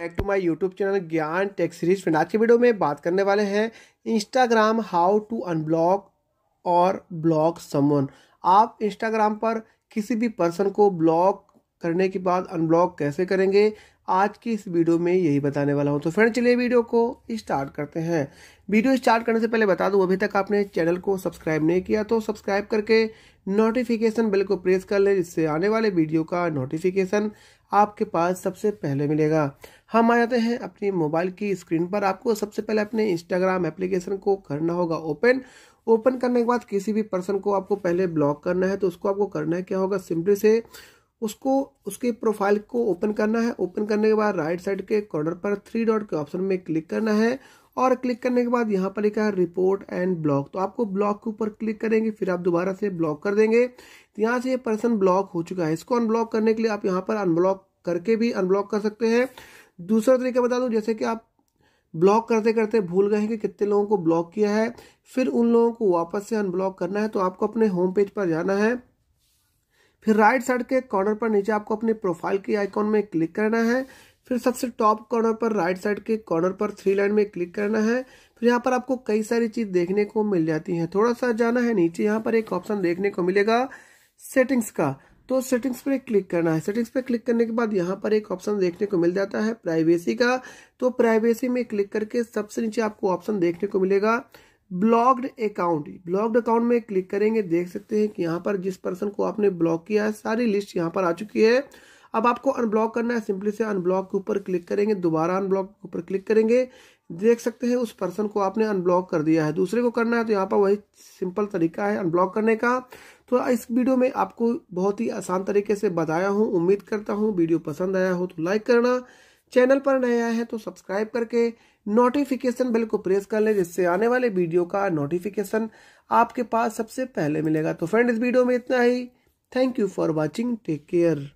back to my YouTube channel Gyan tech series friend आज के video में बात करने वाले हैं इंस्टाग्राम हाउ टू अनब्लॉक और ब्लॉक समवन आप इंस्टाग्राम पर किसी भी पर्सन को ब्लॉक करने के बाद अनब्लॉक कैसे करेंगे आज की इस वीडियो में यही बताने वाला हूं तो फ्रेंड चलिए वीडियो को स्टार्ट करते हैं वीडियो स्टार्ट करने से पहले बता दूं अभी तक आपने चैनल को सब्सक्राइब नहीं किया तो सब्सक्राइब करके नोटिफिकेशन बेल को प्रेस कर लें जिससे आने वाले वीडियो का नोटिफिकेशन आपके पास सबसे पहले मिलेगा हम आ जाते हैं अपनी मोबाइल की स्क्रीन पर आपको सबसे पहले अपने इंस्टाग्राम एप्लीकेशन को करना होगा ओपन ओपन करने के बाद किसी भी पर्सन को आपको पहले ब्लॉक करना है तो उसको आपको करना है क्या होगा सिंपली से उसको उसके प्रोफाइल को ओपन करना है ओपन करने के बाद राइट साइड के कॉर्नर पर थ्री डॉट के ऑप्शन में क्लिक करना है और क्लिक करने के बाद यहाँ पर लिखा है रिपोर्ट एंड ब्लॉक तो आपको ब्लॉक के ऊपर क्लिक करेंगे फिर आप दोबारा से ब्लॉक कर देंगे तो यहाँ से ये पर्सन ब्लॉक हो चुका है इसको अनब्लॉक करने के लिए आप यहाँ पर अनब्लॉक करके भी अनब्लॉक कर सकते हैं दूसरा तरीका बता दूँ जैसे कि आप ब्लॉक करते करते भूल गए हैं कि कितने लोगों को ब्लॉक किया है फिर उन लोगों को वापस से अनब्लॉक करना है तो आपको अपने होम पेज पर जाना है फिर राइट साइड के कॉर्नर पर नीचे आपको अपने प्रोफाइल के आइकॉन में क्लिक करना है फिर सबसे टॉप कॉर्नर पर राइट साइड के कॉर्नर पर थ्री लाइन में क्लिक करना है फिर यहाँ पर आपको कई सारी चीज देखने को मिल जाती है थोड़ा सा जाना है नीचे यहाँ पर एक ऑप्शन देखने को मिलेगा सेटिंग्स का तो सेटिंग्स पर क्लिक करना है सेटिंग्स पर क्लिक करने के बाद यहाँ पर एक ऑप्शन देखने को मिल जाता है प्राइवेसी का तो प्राइवेसी में क्लिक करके सबसे नीचे आपको ऑप्शन देखने को मिलेगा ब्लॉग्ड अकाउंट ब्लॉग्ड अकाउंट में क्लिक करेंगे देख सकते हैं कि यहाँ पर जिस पर्सन को आपने ब्लॉक किया है सारी लिस्ट यहाँ पर आ चुकी है अब आपको अनब्लॉक करना है सिंपली से अनब्लॉक के ऊपर क्लिक करेंगे दोबारा अनब्लॉक के ऊपर क्लिक करेंगे देख सकते हैं उस पर्सन को आपने अनब्लॉक कर दिया है दूसरे को करना है तो यहाँ पर वही सिंपल तरीका है अनब्लॉक करने का तो इस वीडियो में आपको बहुत ही आसान तरीके से बताया हूँ उम्मीद करता हूँ वीडियो पसंद आया हो तो लाइक करना चैनल पर नए आए हैं तो सब्सक्राइब करके नोटिफिकेशन बेल को प्रेस कर ले जिससे आने वाले वीडियो का नोटिफिकेशन आपके पास सबसे पहले मिलेगा तो फ्रेंड इस वीडियो में इतना ही thank you for watching take care